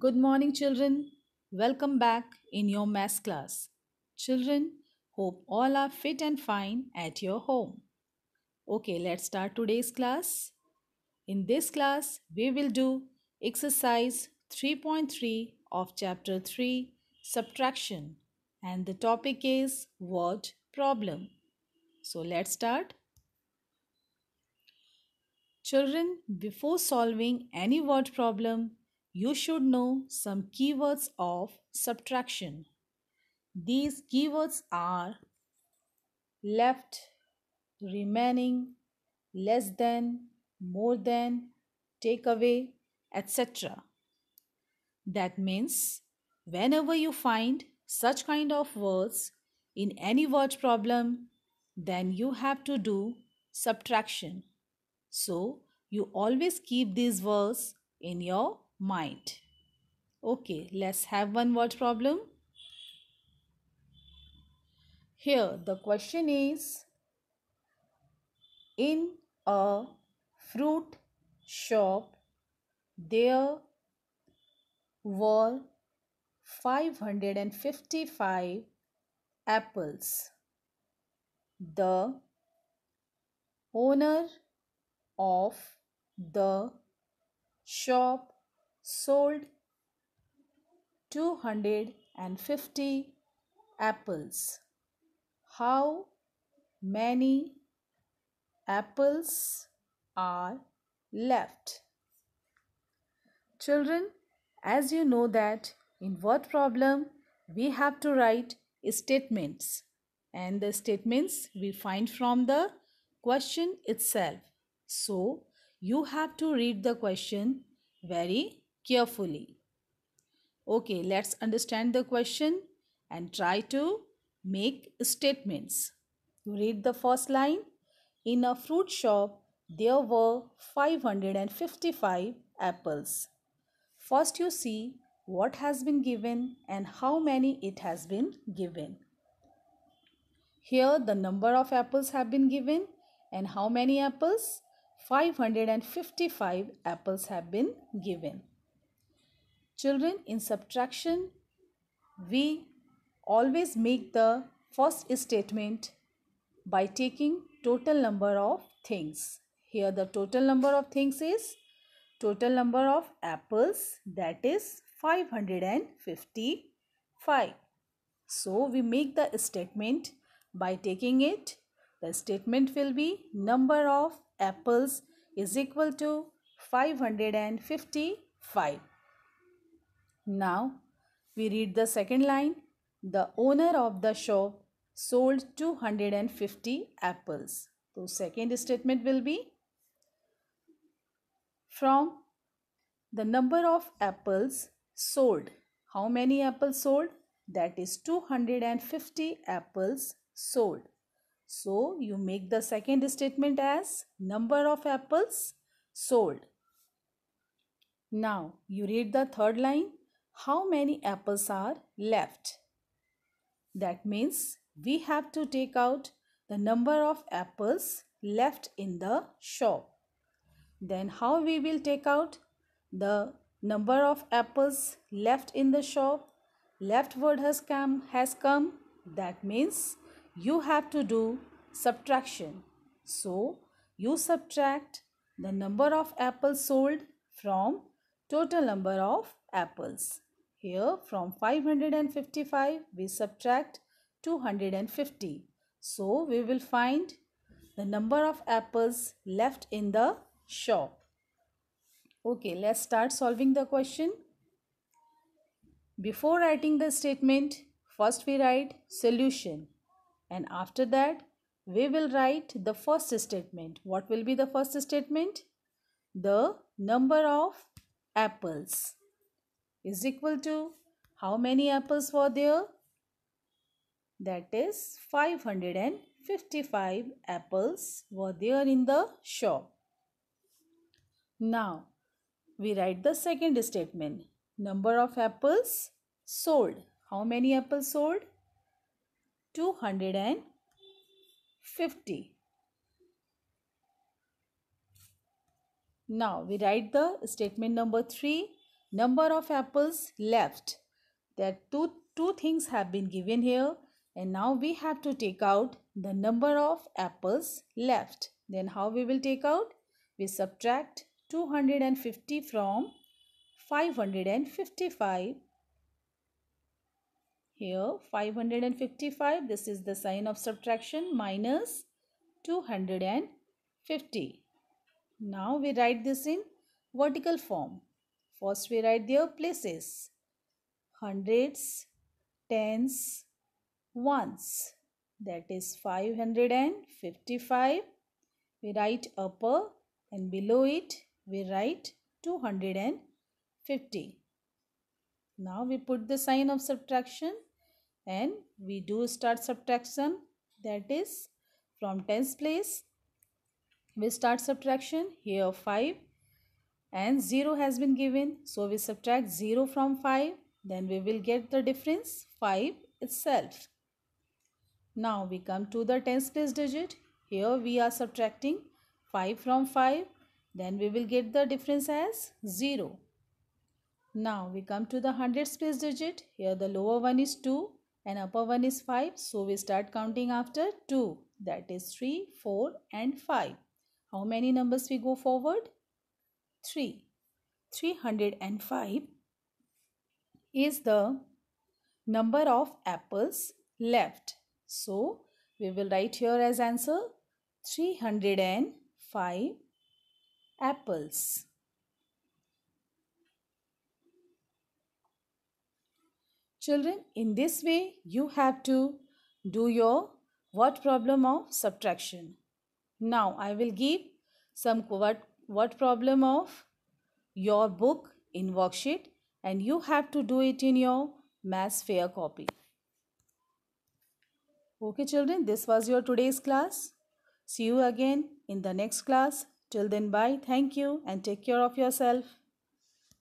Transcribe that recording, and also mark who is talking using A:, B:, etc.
A: Good morning, children. Welcome back in your math class. Children, hope all are fit and fine at your home. Okay, let's start today's class. In this class, we will do exercise 3.3 of chapter 3 subtraction and the topic is word problem. So let's start. Children, before solving any word problem, you should know some keywords of subtraction. These keywords are left, remaining, less than, more than, take away, etc. That means whenever you find such kind of words in any word problem, then you have to do subtraction. So you always keep these words in your mind. Okay, let's have one word problem. Here the question is In a fruit shop there were 555 apples. The owner of the shop sold 250 apples. How many apples are left? Children, as you know that in word problem we have to write statements and the statements we find from the question itself. So, you have to read the question very carefully. Okay, let's understand the question and try to make statements. You read the first line. In a fruit shop, there were 555 apples. First, you see what has been given and how many it has been given. Here, the number of apples have been given and how many apples? 555 apples have been given. Children, in subtraction, we always make the first statement by taking total number of things. Here the total number of things is total number of apples that is 555. So we make the statement by taking it. The statement will be number of apples is equal to 555. Now we read the second line. The owner of the shop sold 250 apples. So second statement will be from the number of apples sold. How many apples sold? That is 250 apples sold. So you make the second statement as number of apples sold. Now you read the third line how many apples are left. That means we have to take out the number of apples left in the shop. Then how we will take out the number of apples left in the shop? Left word has come, has come. That means you have to do subtraction. So you subtract the number of apples sold from total number of apples. Here from 555 we subtract 250. So we will find the number of apples left in the shop. Okay, let's start solving the question. Before writing the statement, first we write solution and after that we will write the first statement. What will be the first statement? The number of apples is equal to how many apples were there? That is 555 apples were there in the shop. Now, we write the second statement. Number of apples sold. How many apples sold? 250. Now, we write the statement number 3 number of apples left there two two things have been given here and now we have to take out the number of apples left then how we will take out we subtract 250 from 555 here 555 this is the sign of subtraction minus 250 now we write this in vertical form First we write their places. Hundreds, tens, ones. That is 555. We write upper and below it we write 250. Now we put the sign of subtraction and we do start subtraction that is from tens place we start subtraction here 5 and 0 has been given. So we subtract 0 from 5 then we will get the difference 5 itself. Now we come to the tens place digit. Here we are subtracting 5 from 5 then we will get the difference as 0. Now we come to the hundreds place digit. Here the lower one is 2 and upper one is 5. So we start counting after 2 that is 3, 4 and 5. How many numbers we go forward? 3. 305 is the number of apples left. So, we will write here as answer 305 apples. Children, in this way, you have to do your what problem of subtraction. Now, I will give some word what problem of your book in worksheet and you have to do it in your mass fair copy okay children this was your today's class see you again in the next class till then bye thank you and take care of yourself